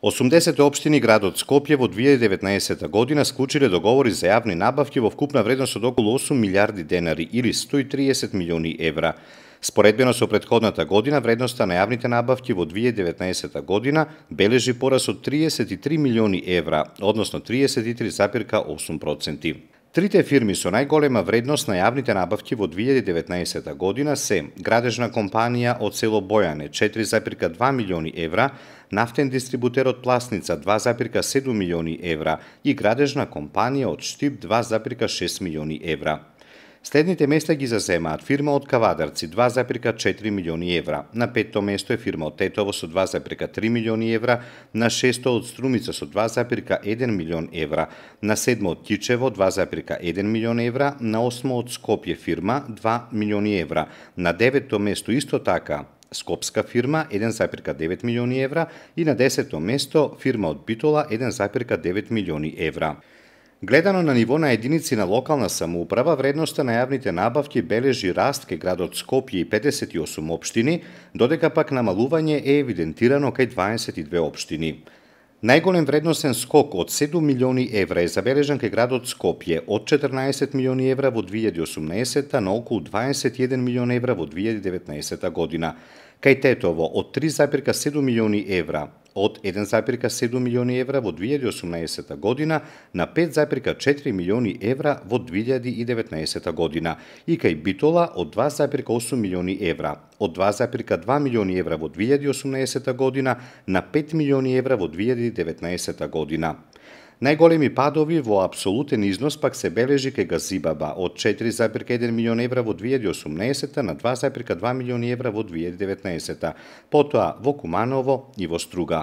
80 општини градот Скопје во 2019 година склучиле договори за јавни набавки во вкупна вредност од околу 8 милиарди денари или 130 милиони евра. Споредбено со предходната година, вредноста на јавните набавки во 2019 година бележи порас од 33 милиони евра, односно 33,8%. Трите фирми со најголема вредност на јавните набавки во 2019 година се градежна компанија од село Бојане 4,2 милиони евра, нафтен дистрибутер од Пласница 2,7 милиони евра и градежна компанија од Штип 2,6 милиони евра. Следните места ги заземаат фирма од Кавадарци 2,4 милиони евра, на петто место е фирма од Тетово со 2,3 милиони евра, на шесто од Струмица со 2,1 милион евра, на седмо од Тичево 2,1 милион евра, на осмо од Скопје фирма 2 милиони евра, на деветто место исто така Скопска фирма 1,9 милиони евра и на десетто место фирма од Битола 1,9 милиони евра. Гледано на ниво на единици на локална самоуправа, вредноста на јавните набавки бележи раст кај градот Скопје и 58 општини, додека пак намалување е евидентирано кај 22 општини. Најголем вредностен скок од 7 милиони евра е забележан кај градот Скопје од 14 милиони евра во 2018 на околу 21 милион евра во 2019 година. Кај Тетово од 3,7 милиони евра од 1,7 милиони евра во 2018 година на 5,4 милиони евра во 2019 година и кај Битола од 2,8 милиони евра од 2,2 милиони евра во 2018 година на 5 милиони евра во 2019 година. Најголеми падови во апсолутен износ пак се бележи кај Газибаба од 4,1 милион евра во 2018 на 2,2 милиони евра во 2019, потоа во Куманово и во Струга.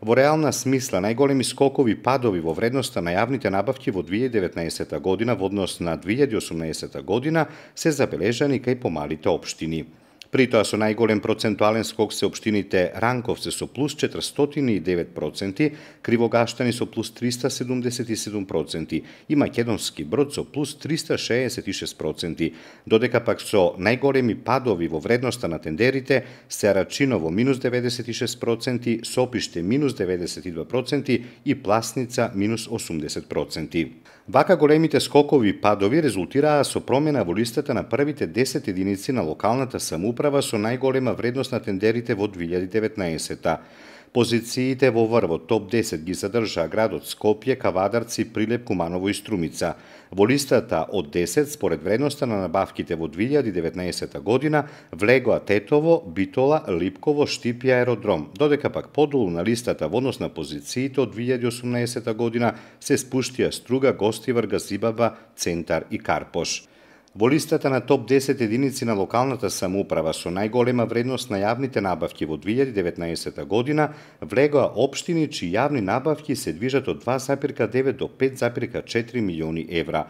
Во реална смисла, најголеми скокови падови во вредноста на јавните набавки во 2019 година во однос на 2018 година се забележани кај помалите општини. При тоа со најголем процентуален скок се обштините Ранковце со плюс 409%, Кривогаштани со плюс 377% и Македонски брод со плюс 366%, додека пак со најголеми падови во вредноста на тендерите се Рачиново минус 96%, Сопиште минус 92% и Пласница минус 80%. Вака големите скокови падови резултираа со промена во листата на првите 10 единици на локалната самоуправа самоуправа со најголема вредност на тендерите во 2019-та. Позициите во врво топ 10 ги задржа градот Скопје, Кавадарци, Прилеп, Куманово и Струмица. Во листата од 10 според вредноста на набавките во 2019 година влегоа Тетово, Битола, Липково, Штип и Аеродром, додека пак подолу на листата во однос на позициите од 2018 година се спуштија Струга, Гостивар, Газибаба, Центар и Карпош. Во листата на топ 10 единици на локалната самоуправа со најголема вредност на јавните набавки во 2019 година влегоа општини чии јавни набавки се движат од 2,9 до 5,4 милиони евра.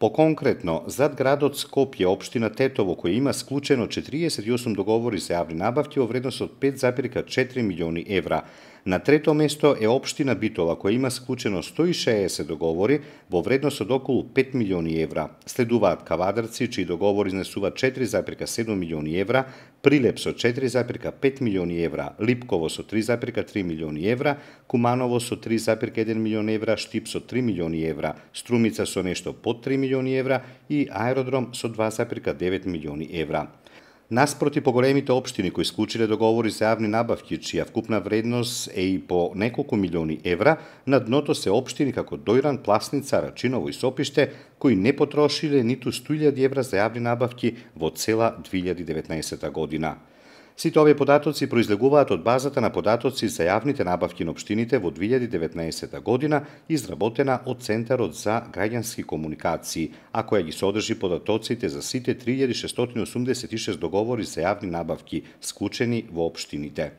По-конкретно, зад градот Скопје, општина Тетово, која има склучено 48 договори за јавни набавки во вредност од 5,4 милиони евра, На трето место е Обштина Битола, која има склучено 160 договори во вредност од околу 5 милиони евра. Следуваат Кавадарци, чии договори изнесува 4,7 милиони евра, Прилеп со 4,5 милиони евра, Липково со 3,3 милиони евра, Куманово со 3,1 милион евра, Штип со 3 милиони евра, Струмица со нешто под 3 милиони евра и Аеродром со 2,9 милиони евра. Наспроти поголемите општини кои склучиле договори за јавни набавки, чија вкупна вредност е и по неколку милиони евра, на дното се општини како Дојран, Пласница, Рачиново и Сопиште, кои не потрошиле ниту 100.000 евра за јавни набавки во цела 2019 година. Сите овие податоци произлегуваат од базата на податоци за јавните набавки на општините во 2019 година, изработена од Центарот за граѓански комуникации, а која ги содржи податоците за сите 3686 договори за јавни набавки, склучени во општините.